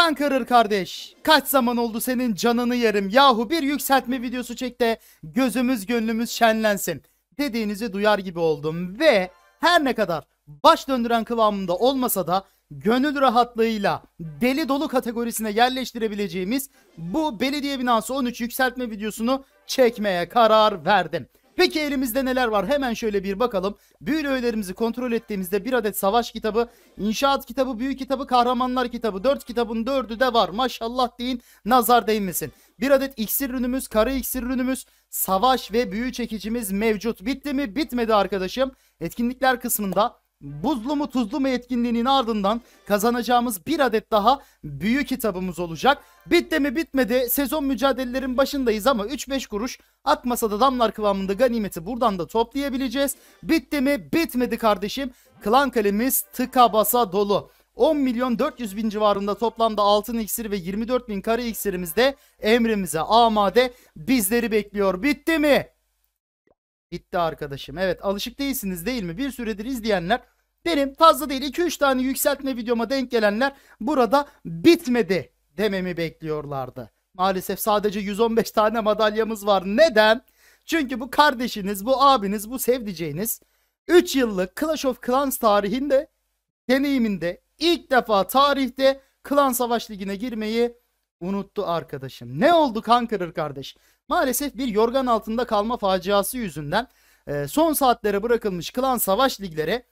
Kan kırır kardeş. Kaç zaman oldu senin canını yerim. Yahu bir yükseltme videosu çek de gözümüz gönlümüz şenlensin. Dediğinizi duyar gibi oldum ve her ne kadar baş döndüren kıvamında olmasa da gönül rahatlığıyla deli dolu kategorisine yerleştirebileceğimiz bu belediye binası 13 yükseltme videosunu çekmeye karar verdim. Peki elimizde neler var? Hemen şöyle bir bakalım. Büyülü öğelerimizi kontrol ettiğimizde bir adet savaş kitabı, inşaat kitabı, büyü kitabı, kahramanlar kitabı. Dört kitabın dördü de var. Maşallah deyin nazar değmesin. Bir adet iksir ürünümüz, kara iksir ürünümüz, savaş ve büyü çekicimiz mevcut. Bitti mi? Bitmedi arkadaşım. Etkinlikler kısmında Buzlu mu tuzlu mu etkinliğinin ardından kazanacağımız bir adet daha büyü kitabımız olacak. Bitti mi bitmedi sezon mücadelelerin başındayız ama 3-5 kuruş akmasa da damlar kıvamında ganimeti buradan da toplayabileceğiz. Bitti mi bitmedi kardeşim klan kalemiz tıka basa dolu. 10 milyon 400 bin civarında toplamda altın iksir ve 24 bin kare iksirimizde emrimize amade bizleri bekliyor. Bitti mi? Bitti arkadaşım. Evet alışık değilsiniz değil mi? Bir süredir izleyenler benim fazla değil 2-3 tane yükseltme videoma denk gelenler burada bitmedi dememi bekliyorlardı. Maalesef sadece 115 tane madalyamız var. Neden? Çünkü bu kardeşiniz, bu abiniz, bu sevdiceğiniz 3 yıllık Clash of Clans tarihinde deneyiminde ilk defa tarihte Klan Savaş Ligi'ne girmeyi unuttu arkadaşım. Ne oldu kankırır kardeş? Maalesef bir yorgan altında kalma faciası yüzünden e, son saatlere bırakılmış klan savaş liglere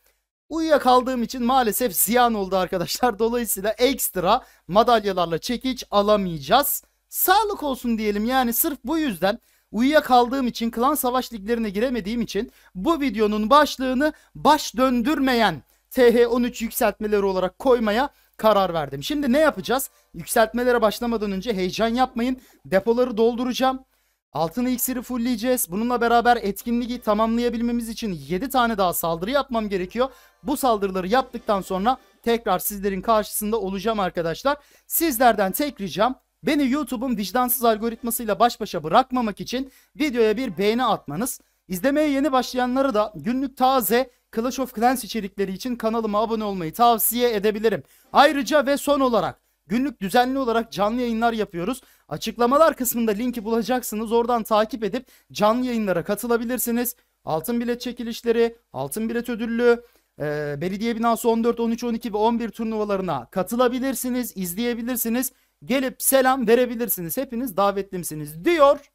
uyuyakaldığım için maalesef ziyan oldu arkadaşlar. Dolayısıyla ekstra madalyalarla çekiç alamayacağız. Sağlık olsun diyelim yani sırf bu yüzden uyuyakaldığım için klan savaş liglerine giremediğim için bu videonun başlığını baş döndürmeyen TH13 yükseltmeleri olarak koymaya karar verdim. Şimdi ne yapacağız? Yükseltmelere başlamadan önce heyecan yapmayın. Depoları dolduracağım. Altın iksiri fullleyeceğiz. Bununla beraber etkinliği tamamlayabilmemiz için 7 tane daha saldırı yapmam gerekiyor. Bu saldırıları yaptıktan sonra tekrar sizlerin karşısında olacağım arkadaşlar. Sizlerden tek ricam beni YouTube'un vicdansız algoritmasıyla baş başa bırakmamak için videoya bir beğeni atmanız. İzlemeye yeni başlayanlara da günlük taze Clash of Clans içerikleri için kanalıma abone olmayı tavsiye edebilirim. Ayrıca ve son olarak Günlük düzenli olarak canlı yayınlar yapıyoruz. Açıklamalar kısmında linki bulacaksınız. Oradan takip edip canlı yayınlara katılabilirsiniz. Altın bilet çekilişleri, altın bilet ödüllü, e, belediye binası 14, 13, 12 ve 11 turnuvalarına katılabilirsiniz, izleyebilirsiniz. Gelip selam verebilirsiniz. Hepiniz davetlimsiniz diyor.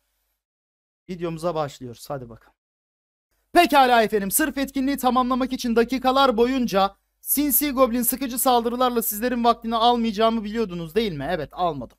Videomuza başlıyoruz. Hadi bakalım. Pekala efendim sırf etkinliği tamamlamak için dakikalar boyunca Sinsi Goblin sıkıcı saldırılarla sizlerin vaktini almayacağımı biliyordunuz değil mi? Evet almadım.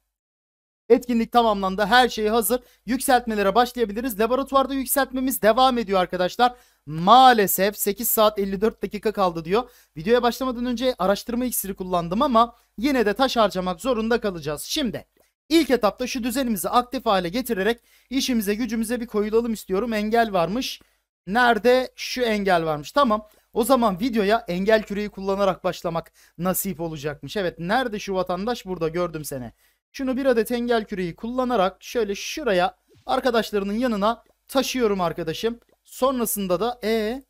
Etkinlik tamamlandı. Her şey hazır. Yükseltmelere başlayabiliriz. Laboratuvarda yükseltmemiz devam ediyor arkadaşlar. Maalesef 8 saat 54 dakika kaldı diyor. Videoya başlamadan önce araştırma iksiri kullandım ama yine de taş harcamak zorunda kalacağız. Şimdi ilk etapta şu düzenimizi aktif hale getirerek işimize gücümüze bir koyulalım istiyorum. Engel varmış. Nerede? Şu engel varmış. Tamam. O zaman videoya engel küreyi kullanarak başlamak nasip olacakmış. Evet nerede şu vatandaş burada gördüm seni. Şunu bir adet engel küreyi kullanarak şöyle şuraya arkadaşlarının yanına taşıyorum arkadaşım. Sonrasında da e ee,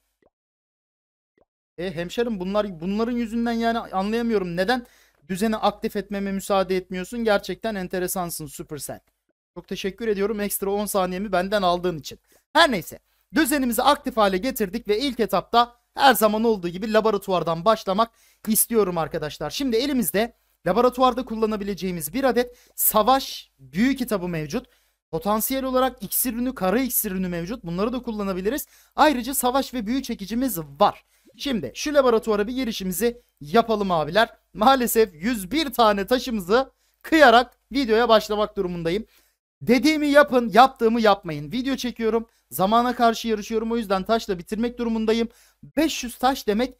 e hemşerim bunlar bunların yüzünden yani anlayamıyorum neden düzeni aktif etmeme müsaade etmiyorsun. Gerçekten enteresansın Supercell. Çok teşekkür ediyorum ekstra 10 saniyemi benden aldığın için. Her neyse düzenimizi aktif hale getirdik ve ilk etapta her zaman olduğu gibi laboratuvardan başlamak istiyorum arkadaşlar. Şimdi elimizde laboratuvarda kullanabileceğimiz bir adet savaş büyü kitabı mevcut. Potansiyel olarak iksir ürünü, kara iksir mevcut. Bunları da kullanabiliriz. Ayrıca savaş ve büyü çekicimiz var. Şimdi şu laboratuvara bir girişimizi yapalım abiler. Maalesef 101 tane taşımızı kıyarak videoya başlamak durumundayım. Dediğimi yapın, yaptığımı yapmayın. Video çekiyorum. Zamana karşı yarışıyorum. O yüzden taşla bitirmek durumundayım. 500 taş demek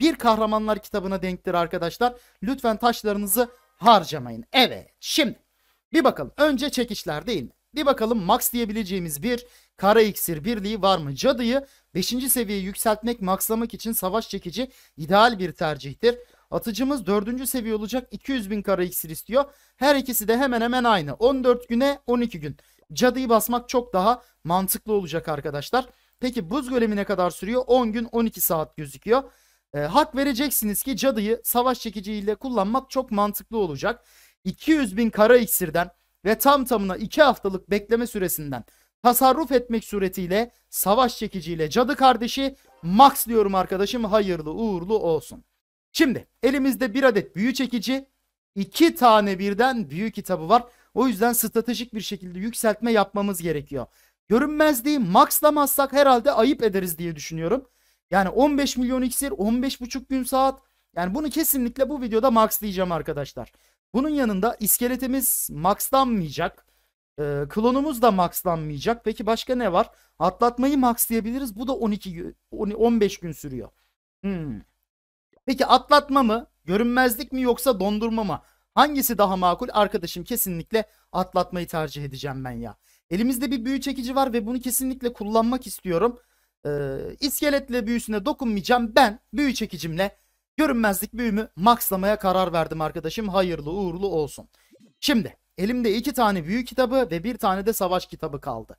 bir kahramanlar kitabına denktir arkadaşlar. Lütfen taşlarınızı harcamayın. Evet şimdi bir bakalım. Önce çekişler değil mi? Bir bakalım max diyebileceğimiz bir kara iksir birliği var mı? Cadıyı 5. seviyeye yükseltmek maxlamak için savaş çekici ideal bir tercihtir. Atıcımız 4. seviye olacak 200 bin kara iksir istiyor. Her ikisi de hemen hemen aynı. 14 güne 12 gün. Cadıyı basmak çok daha mantıklı olacak arkadaşlar. Peki buz golemi ne kadar sürüyor? 10 gün 12 saat gözüküyor. E, hak vereceksiniz ki cadıyı savaş çekiciyle kullanmak çok mantıklı olacak. 200 bin kara iksirden ve tam tamına 2 haftalık bekleme süresinden tasarruf etmek suretiyle savaş çekiciyle cadı kardeşi max diyorum arkadaşım hayırlı uğurlu olsun. Şimdi elimizde bir adet büyü çekici, iki tane birden büyü kitabı var. O yüzden stratejik bir şekilde yükseltme yapmamız gerekiyor. Görünmezliği maxlamazsak herhalde ayıp ederiz diye düşünüyorum. Yani 15 milyon iksir, 15,5 gün saat. Yani bunu kesinlikle bu videoda maxlayacağım arkadaşlar. Bunun yanında iskeletimiz maxlanmayacak. Ee, klonumuz da maxlanmayacak. Peki başka ne var? Atlatmayı maxlayabiliriz. Bu da 12 15 gün sürüyor. Hmm. Peki atlatma mı? Görünmezlik mi yoksa dondurma mı? Hangisi daha makul? Arkadaşım kesinlikle atlatmayı tercih edeceğim ben ya. Elimizde bir büyü çekici var ve bunu kesinlikle kullanmak istiyorum. Ee, iskeletle büyüsüne dokunmayacağım. Ben büyü çekicimle görünmezlik büyümü makslamaya karar verdim arkadaşım. Hayırlı uğurlu olsun. Şimdi elimde iki tane büyü kitabı ve bir tane de savaş kitabı kaldı.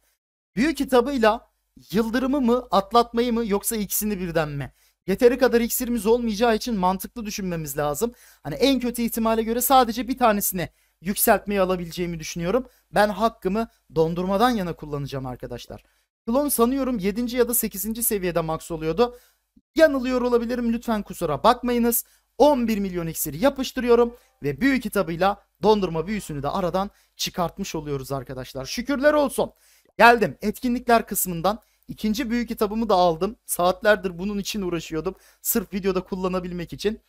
Büyü kitabıyla yıldırımı mı atlatmayı mı yoksa ikisini birden mi? Yeteri kadar iksirimiz olmayacağı için mantıklı düşünmemiz lazım. Hani en kötü ihtimale göre sadece bir tanesini yükseltmeyi alabileceğimi düşünüyorum. Ben hakkımı dondurmadan yana kullanacağım arkadaşlar. Klon sanıyorum 7. ya da 8. seviyede max oluyordu. Yanılıyor olabilirim lütfen kusura bakmayınız. 11 milyon iksiri yapıştırıyorum ve büyük kitabıyla dondurma büyüsünü de aradan çıkartmış oluyoruz arkadaşlar. Şükürler olsun. Geldim etkinlikler kısmından İkinci büyük kitabımı da aldım. Saatlerdir bunun için uğraşıyordum. Sırf videoda kullanabilmek için.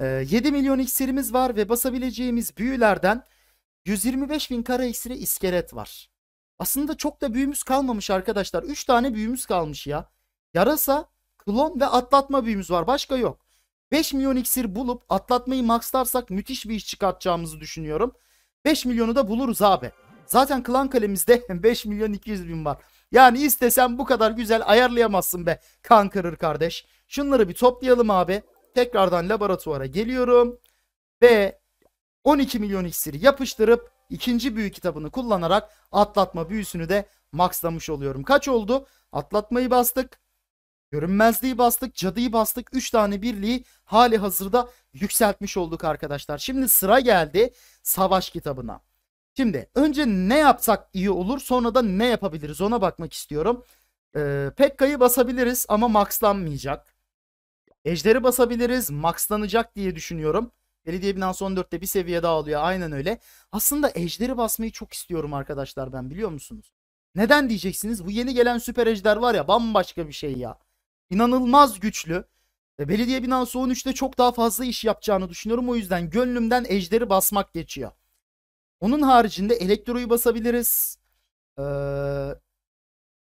E, ee, 7 milyon iksirimiz var ve basabileceğimiz büyülerden 125 bin kara iksire iskelet var. Aslında çok da büyümüz kalmamış arkadaşlar. 3 tane büyümüz kalmış ya. Yarasa, klon ve atlatma büyümüz var. Başka yok. 5 milyon iksir bulup atlatmayı maxlarsak müthiş bir iş çıkartacağımızı düşünüyorum. 5 milyonu da buluruz abi. Zaten klan kalemizde 5 milyon 200 bin var. Yani istesen bu kadar güzel ayarlayamazsın be kan kırır kardeş. Şunları bir toplayalım abi. Tekrardan laboratuvara geliyorum. Ve 12 milyon iksiri yapıştırıp ikinci büyü kitabını kullanarak atlatma büyüsünü de maxlamış oluyorum. Kaç oldu? Atlatmayı bastık. Görünmezliği bastık, cadıyı bastık. 3 tane birliği hali hazırda yükseltmiş olduk arkadaşlar. Şimdi sıra geldi savaş kitabına. Şimdi önce ne yapsak iyi olur sonra da ne yapabiliriz ona bakmak istiyorum. Ee, Pekka'yı basabiliriz ama maxlanmayacak. Ejder'i basabiliriz maxlanacak diye düşünüyorum. Belediye binası 14'te bir seviye daha alıyor aynen öyle. Aslında Ejder'i basmayı çok istiyorum arkadaşlar ben biliyor musunuz? Neden diyeceksiniz? Bu yeni gelen süper ejder var ya bambaşka bir şey ya. İnanılmaz güçlü. Belediye binası 13'te çok daha fazla iş yapacağını düşünüyorum. O yüzden gönlümden ejderi basmak geçiyor. Onun haricinde elektroyu basabiliriz. Ee,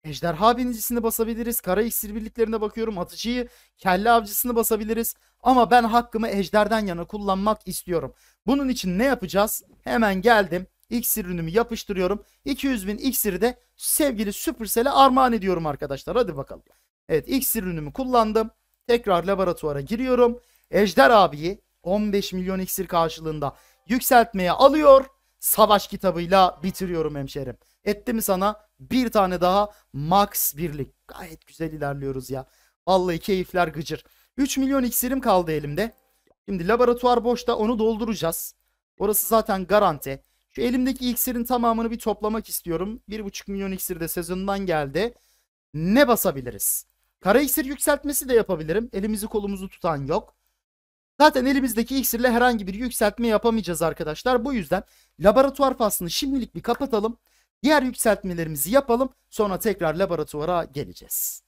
ejderha binicisini basabiliriz. Kara iksir birliklerine bakıyorum. Atıcıyı, kelle avcısını basabiliriz. Ama ben hakkımı ejderden yana kullanmak istiyorum. Bunun için ne yapacağız? Hemen geldim. İksir ürünümü yapıştırıyorum. 200 bin iksiri de sevgili Supercell'e armağan ediyorum arkadaşlar. Hadi bakalım. Evet iksir ürünümü kullandım. Tekrar laboratuvara giriyorum. Ejder abiyi 15 milyon iksir karşılığında yükseltmeye alıyor savaş kitabıyla bitiriyorum hemşerim. Etti mi sana bir tane daha max birlik. Gayet güzel ilerliyoruz ya. Vallahi keyifler gıcır. 3 milyon iksirim kaldı elimde. Şimdi laboratuvar boşta onu dolduracağız. Orası zaten garanti. Şu elimdeki iksirin tamamını bir toplamak istiyorum. 1,5 milyon iksir de sezondan geldi. Ne basabiliriz? Kara iksir yükseltmesi de yapabilirim. Elimizi kolumuzu tutan yok. Zaten elimizdeki iksirle herhangi bir yükseltme yapamayacağız arkadaşlar. Bu yüzden laboratuvar faslını şimdilik bir kapatalım. Diğer yükseltmelerimizi yapalım. Sonra tekrar laboratuvara geleceğiz.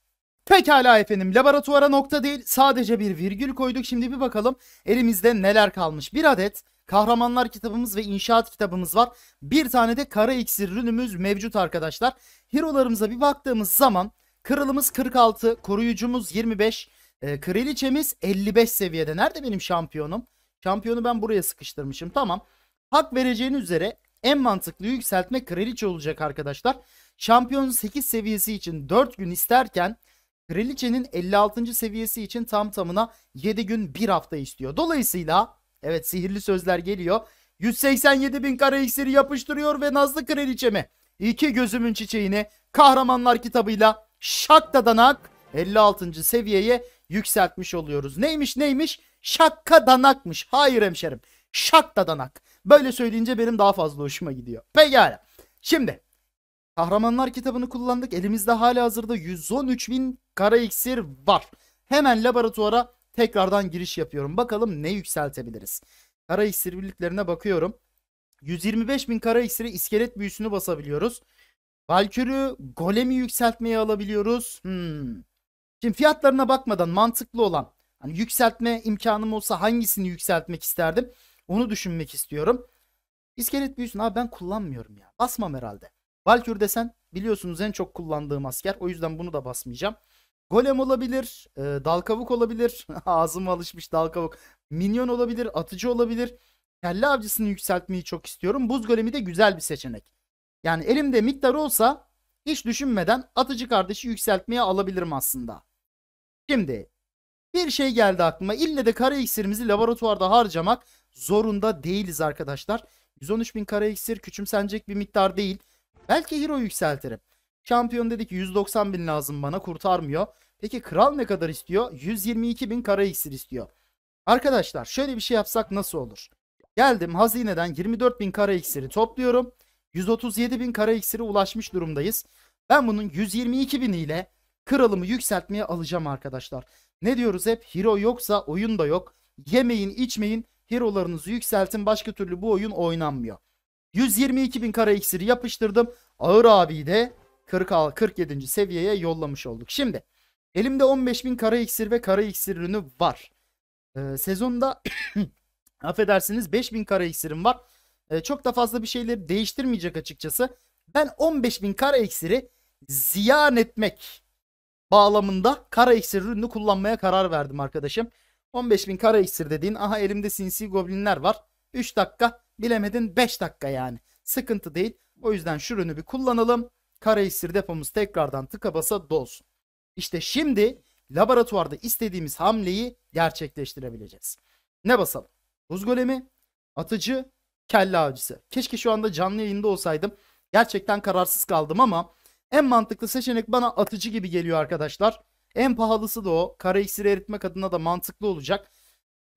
Pekala efendim laboratuvara nokta değil sadece bir virgül koyduk. Şimdi bir bakalım elimizde neler kalmış. Bir adet kahramanlar kitabımız ve inşaat kitabımız var. Bir tane de kara iksir ürünümüz mevcut arkadaşlar. Hero'larımıza bir baktığımız zaman kralımız 46, koruyucumuz 25, e, Kraliçemiz 55 seviyede. Nerede benim şampiyonum? Şampiyonu ben buraya sıkıştırmışım. Tamam. Hak vereceğin üzere en mantıklı yükseltme kraliçe olacak arkadaşlar. Şampiyonun 8 seviyesi için 4 gün isterken kraliçenin 56. seviyesi için tam tamına 7 gün 1 hafta istiyor. Dolayısıyla evet sihirli sözler geliyor. 187 bin kara iksiri yapıştırıyor ve Nazlı kraliçemi iki gözümün çiçeğini kahramanlar kitabıyla şak dadanak 56. seviyeye yükseltmiş oluyoruz. Neymiş neymiş? Şakka danakmış. Hayır hemşerim. Şakta danak. Böyle söyleyince benim daha fazla hoşuma gidiyor. Pekala. Şimdi Kahramanlar kitabını kullandık. Elimizde hala hazırda 113 bin kara iksir var. Hemen laboratuvara tekrardan giriş yapıyorum. Bakalım ne yükseltebiliriz. Kara iksir birliklerine bakıyorum. 125 bin kara iksiri iskelet büyüsünü basabiliyoruz. Valkürü golemi yükseltmeye alabiliyoruz. Hmm. Şimdi fiyatlarına bakmadan mantıklı olan hani yükseltme imkanım olsa hangisini yükseltmek isterdim? Onu düşünmek istiyorum. İskelet büyüsün abi ben kullanmıyorum ya. Basmam herhalde. Valkür desen biliyorsunuz en çok kullandığım asker. O yüzden bunu da basmayacağım. Golem olabilir. E, dal kavuk olabilir. Ağzıma alışmış dal kavuk. Minyon olabilir. Atıcı olabilir. Kelle avcısını yükseltmeyi çok istiyorum. Buz golemi de güzel bir seçenek. Yani elimde miktar olsa hiç düşünmeden atıcı kardeşi yükseltmeye alabilirim aslında. Şimdi bir şey geldi aklıma. İlle de kara iksirimizi laboratuvarda harcamak zorunda değiliz arkadaşlar. 113 bin kara iksir küçümsenecek bir miktar değil. Belki hero yükseltirim. Şampiyon dedi ki 190 bin lazım bana kurtarmıyor. Peki kral ne kadar istiyor? 122 bin kara iksir istiyor. Arkadaşlar şöyle bir şey yapsak nasıl olur? Geldim hazineden 24 bin kara iksiri topluyorum. 137 bin kara iksiri ulaşmış durumdayız. Ben bunun 122 bin ile kralımı yükseltmeye alacağım arkadaşlar. Ne diyoruz hep? Hero yoksa oyun da yok. Yemeyin içmeyin hero'larınızı yükseltin başka türlü bu oyun oynanmıyor. 122 bin kara iksiri yapıştırdım. Ağır abiyi de 40, 47. seviyeye yollamış olduk. Şimdi elimde 15 bin kara iksir ve kara iksir ürünü var. Ee, sezonda affedersiniz 5 bin kara iksirim var. Ee, çok da fazla bir şeyleri değiştirmeyecek açıkçası. Ben 15 bin kara iksiri ziyan etmek bağlamında kara iksir ürünü kullanmaya karar verdim arkadaşım. 15.000 kara iksir dediğin aha elimde sinsi goblinler var. 3 dakika bilemedin 5 dakika yani. Sıkıntı değil. O yüzden şu ürünü bir kullanalım. Kara iksir depomuz tekrardan tıka basa dolsun. İşte şimdi laboratuvarda istediğimiz hamleyi gerçekleştirebileceğiz. Ne basalım? Buz golemi, atıcı, kelle avcısı. Keşke şu anda canlı yayında olsaydım. Gerçekten kararsız kaldım ama en mantıklı seçenek bana atıcı gibi geliyor arkadaşlar. En pahalısı da o. Kara iksiri eritmek adına da mantıklı olacak.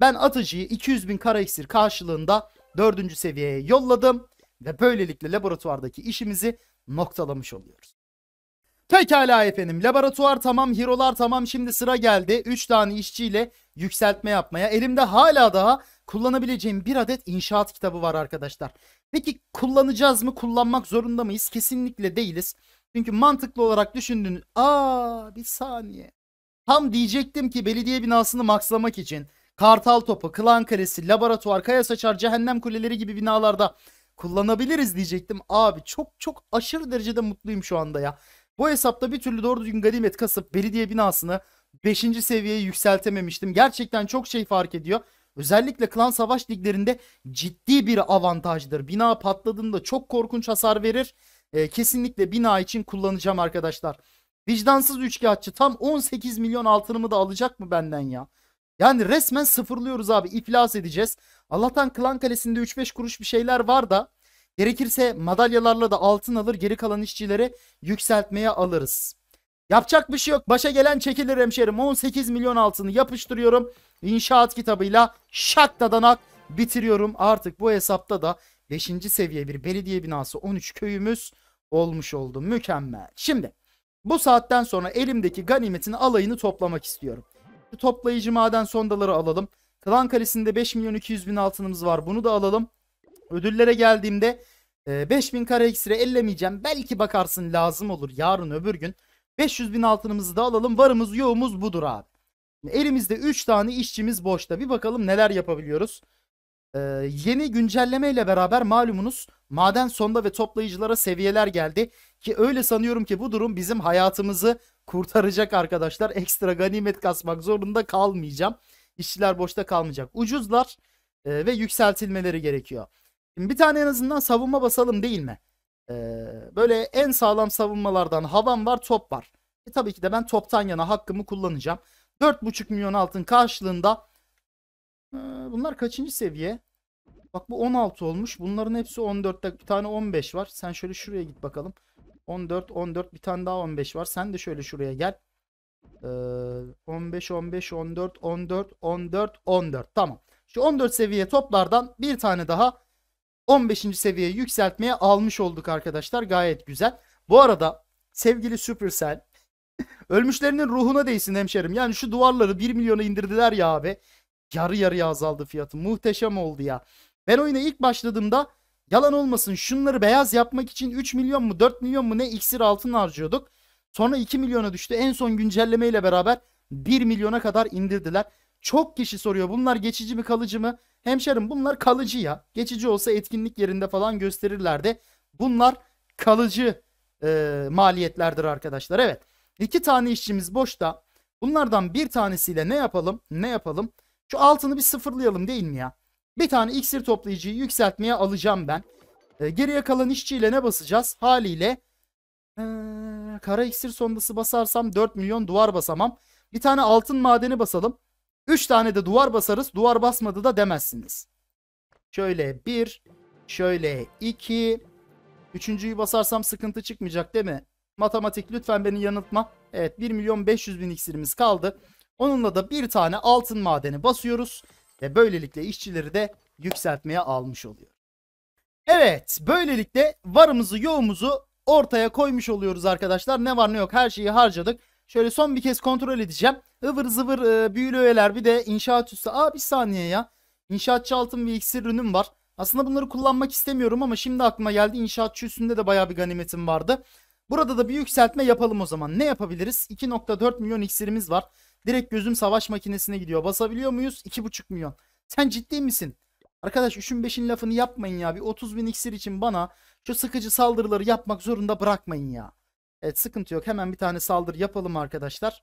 Ben atıcıyı 200 bin kara iksir karşılığında 4. seviyeye yolladım. Ve böylelikle laboratuvardaki işimizi noktalamış oluyoruz. Pekala efendim laboratuvar tamam Herolar tamam şimdi sıra geldi 3 tane işçiyle yükseltme yapmaya elimde hala daha kullanabileceğim bir adet inşaat kitabı var arkadaşlar. Peki kullanacağız mı kullanmak zorunda mıyız kesinlikle değiliz. Çünkü mantıklı olarak düşündün. Aa bir saniye. Tam diyecektim ki belediye binasını makslamak için Kartal Topu, Klan Karesi, Laboratuvar, Kaya Saçar, Cehennem Kuleleri gibi binalarda kullanabiliriz diyecektim. Abi çok çok aşırı derecede mutluyum şu anda ya. Bu hesapta bir türlü doğru düzgün ganimet kasıp belediye binasını 5. seviyeye yükseltememiştim. Gerçekten çok şey fark ediyor. Özellikle klan savaş liglerinde ciddi bir avantajdır. Bina patladığında çok korkunç hasar verir e, kesinlikle bina için kullanacağım arkadaşlar. Vicdansız üçkağıtçı tam 18 milyon altınımı da alacak mı benden ya? Yani resmen sıfırlıyoruz abi iflas edeceğiz. Allah'tan Klan Kalesi'nde 3-5 kuruş bir şeyler var da gerekirse madalyalarla da altın alır geri kalan işçileri yükseltmeye alırız. Yapacak bir şey yok. Başa gelen çekilir hemşerim. 18 milyon altını yapıştırıyorum. İnşaat kitabıyla şak dadanak bitiriyorum. Artık bu hesapta da 5. seviye bir belediye binası 13 köyümüz olmuş oldu. Mükemmel. Şimdi bu saatten sonra elimdeki ganimetin alayını toplamak istiyorum. Şu toplayıcı maden sondaları alalım. Klan Kalesi'nde 5 milyon 200 bin altınımız var. Bunu da alalım. Ödüllere geldiğimde e, bin kare eksire ellemeyeceğim. Belki bakarsın lazım olur yarın öbür gün. 500 bin altınımızı da alalım. Varımız yoğumuz budur abi. Elimizde 3 tane işçimiz boşta. Bir bakalım neler yapabiliyoruz. Ee, yeni güncelleme ile beraber malumunuz maden sonda ve toplayıcılara seviyeler geldi. Ki öyle sanıyorum ki bu durum bizim hayatımızı kurtaracak arkadaşlar. Ekstra ganimet kasmak zorunda kalmayacağım. İşçiler boşta kalmayacak. Ucuzlar e, ve yükseltilmeleri gerekiyor. Şimdi bir tane en azından savunma basalım değil mi? Ee, böyle en sağlam savunmalardan havan var top var. E tabii ki de ben toptan yana hakkımı kullanacağım. 4,5 milyon altın karşılığında e, bunlar kaçıncı seviye? Bak bu 16 olmuş. Bunların hepsi 14'te. Bir tane 15 var. Sen şöyle şuraya git bakalım. 14, 14. Bir tane daha 15 var. Sen de şöyle şuraya gel. Ee, 15, 15, 14, 14, 14, 14. Tamam. Şu 14 seviye toplardan bir tane daha 15. seviyeye yükseltmeye almış olduk arkadaşlar. Gayet güzel. Bu arada sevgili Supercell ölmüşlerinin ruhuna değsin hemşerim. Yani şu duvarları 1 milyona indirdiler ya abi. Yarı yarıya azaldı fiyatı. Muhteşem oldu ya. Ben oyuna ilk başladığımda yalan olmasın şunları beyaz yapmak için 3 milyon mu 4 milyon mu ne iksir altın harcıyorduk. Sonra 2 milyona düştü. En son güncelleme ile beraber 1 milyona kadar indirdiler. Çok kişi soruyor bunlar geçici mi kalıcı mı? Hemşerim bunlar kalıcı ya. Geçici olsa etkinlik yerinde falan gösterirlerdi. Bunlar kalıcı e, maliyetlerdir arkadaşlar. Evet iki tane işçimiz boşta. Bunlardan bir tanesiyle ne yapalım ne yapalım? Şu altını bir sıfırlayalım değil mi ya? Bir tane iksir toplayıcıyı yükseltmeye alacağım ben. E, geriye kalan işçiyle ne basacağız? Haliyle e, kara iksir sondası basarsam 4 milyon duvar basamam. Bir tane altın madeni basalım. 3 tane de duvar basarız. Duvar basmadı da demezsiniz. Şöyle 1, şöyle 2. Üçüncüyü basarsam sıkıntı çıkmayacak değil mi? Matematik lütfen beni yanıltma. Evet 1 milyon 500 bin iksirimiz kaldı. Onunla da bir tane altın madeni basıyoruz. Ve böylelikle işçileri de yükseltmeye almış oluyor. Evet böylelikle varımızı yoğumuzu ortaya koymuş oluyoruz arkadaşlar. Ne var ne yok her şeyi harcadık. Şöyle son bir kez kontrol edeceğim. Ivır zıvır e, büyülü öğeler bir de inşaat üstü. Aa bir saniye ya. İnşaatçı altın ve iksir ürünüm var. Aslında bunları kullanmak istemiyorum ama şimdi aklıma geldi. İnşaatçı üstünde de baya bir ganimetim vardı. Burada da bir yükseltme yapalım o zaman. Ne yapabiliriz? 2.4 milyon iksirimiz var. Direkt gözüm savaş makinesine gidiyor. Basabiliyor muyuz? 2.5 milyon. Sen ciddi misin? Arkadaş 3'ün 5'in lafını yapmayın ya. Bir 30 bin iksir için bana şu sıkıcı saldırıları yapmak zorunda bırakmayın ya. Evet sıkıntı yok. Hemen bir tane saldırı yapalım arkadaşlar.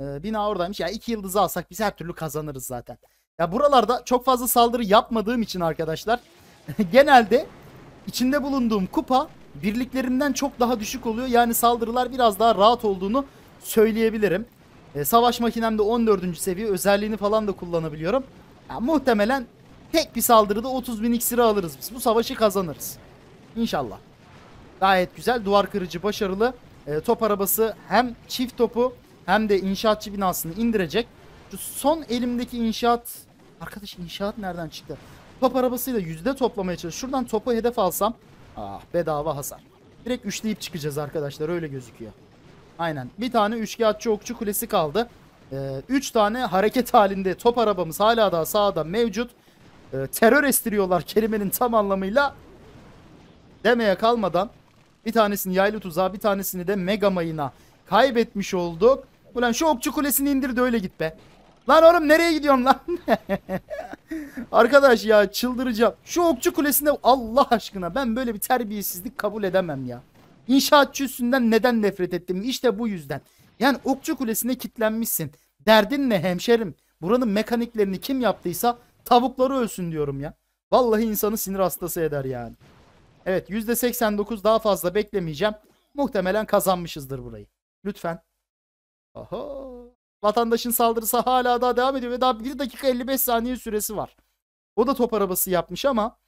Ee, bina oradaymış. Ya 2 yıldız alsak biz her türlü kazanırız zaten. Ya buralarda çok fazla saldırı yapmadığım için arkadaşlar. genelde içinde bulunduğum kupa birliklerinden çok daha düşük oluyor. Yani saldırılar biraz daha rahat olduğunu söyleyebilirim. E, savaş makinem de 14. seviye özelliğini falan da kullanabiliyorum. Yani muhtemelen tek bir saldırıda 30 bin iksiri alırız biz. Bu savaşı kazanırız. İnşallah. Gayet güzel. Duvar kırıcı başarılı. E, top arabası hem çift topu hem de inşaatçı binasını indirecek. Şu son elimdeki inşaat... Arkadaş inşaat nereden çıktı? Top arabasıyla yüzde toplamaya çalış Şuradan topu hedef alsam Ah bedava hasar. Direkt üçleyip çıkacağız arkadaşlar öyle gözüküyor. Aynen bir tane üçkağıtçı okçu kulesi kaldı. 3 ee, tane hareket halinde top arabamız hala daha sağda mevcut. Ee, terör estiriyorlar kelimenin tam anlamıyla. Demeye kalmadan bir tanesini yaylı tuzağa bir tanesini de mega mayına kaybetmiş olduk. Ulan şu okçu kulesini indir de öyle git be. Lan oğlum nereye gidiyorsun lan? Arkadaş ya çıldıracağım. Şu okçu kulesinde Allah aşkına ben böyle bir terbiyesizlik kabul edemem ya. İnşaatçı üstünden neden nefret ettim? İşte bu yüzden. Yani okçu kulesine kitlenmişsin. Derdin ne hemşerim? Buranın mekaniklerini kim yaptıysa tavukları ölsün diyorum ya. Vallahi insanı sinir hastası eder yani. Evet %89 daha fazla beklemeyeceğim. Muhtemelen kazanmışızdır burayı. Lütfen. Aha. Vatandaşın saldırısı hala daha devam ediyor ve daha 1 dakika 55 saniye süresi var. O da top arabası yapmış ama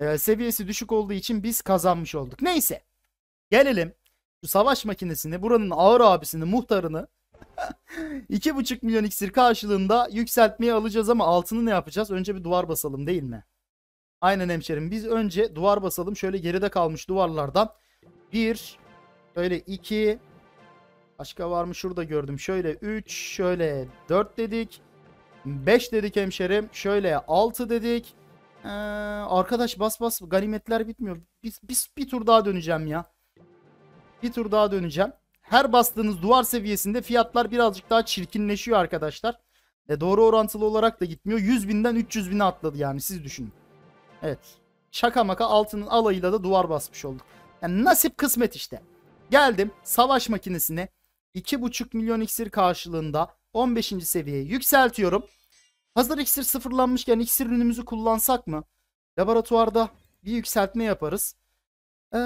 e, seviyesi düşük olduğu için biz kazanmış olduk. Neyse. Gelelim şu savaş makinesini, buranın ağır abisini, muhtarını 2,5 milyon iksir karşılığında yükseltmeye alacağız ama altını ne yapacağız? Önce bir duvar basalım değil mi? Aynen hemşerim. Biz önce duvar basalım. Şöyle geride kalmış duvarlardan 1 böyle 2 Başka var mı? Şurada gördüm. Şöyle 3, şöyle 4 dedik. 5 dedik hemşerim. Şöyle 6 dedik. Ee, arkadaş bas bas ganimetler bitmiyor. Biz, biz bir tur daha döneceğim ya. Bir tur daha döneceğim. Her bastığınız duvar seviyesinde fiyatlar birazcık daha çirkinleşiyor arkadaşlar. E doğru orantılı olarak da gitmiyor. 100 binden 300 bine atladı yani siz düşünün. Evet. Şaka maka altının alayıyla da duvar basmış olduk. Yani nasip kısmet işte. Geldim savaş makinesine 2,5 milyon iksir karşılığında 15. seviyeye yükseltiyorum. Hazır iksir sıfırlanmışken iksir ürünümüzü kullansak mı? Laboratuvarda bir yükseltme yaparız. Ee,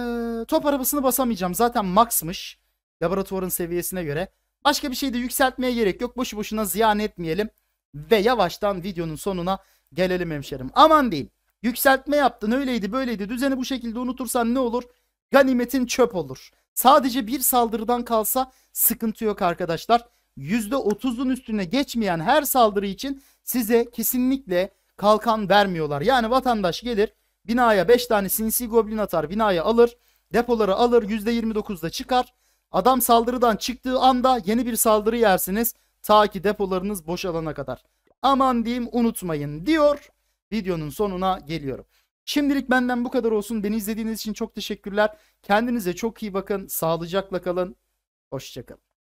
top arabasını basamayacağım. Zaten maxmış. Laboratuvarın seviyesine göre. Başka bir şey de yükseltmeye gerek yok. Boşu boşuna ziyan etmeyelim. Ve yavaştan videonun sonuna gelelim hemşerim. Aman diyeyim. Yükseltme yaptın öyleydi böyleydi. Düzeni bu şekilde unutursan ne olur? ganimetin çöp olur. Sadece bir saldırıdan kalsa sıkıntı yok arkadaşlar. %30'un üstüne geçmeyen her saldırı için size kesinlikle kalkan vermiyorlar. Yani vatandaş gelir binaya 5 tane sinsi goblin atar binaya alır depoları alır %29'da çıkar. Adam saldırıdan çıktığı anda yeni bir saldırı yersiniz ta ki depolarınız boşalana kadar. Aman diyeyim unutmayın diyor videonun sonuna geliyorum. Şimdilik benden bu kadar olsun. Beni izlediğiniz için çok teşekkürler. Kendinize çok iyi bakın. Sağlıcakla kalın. Hoşçakalın.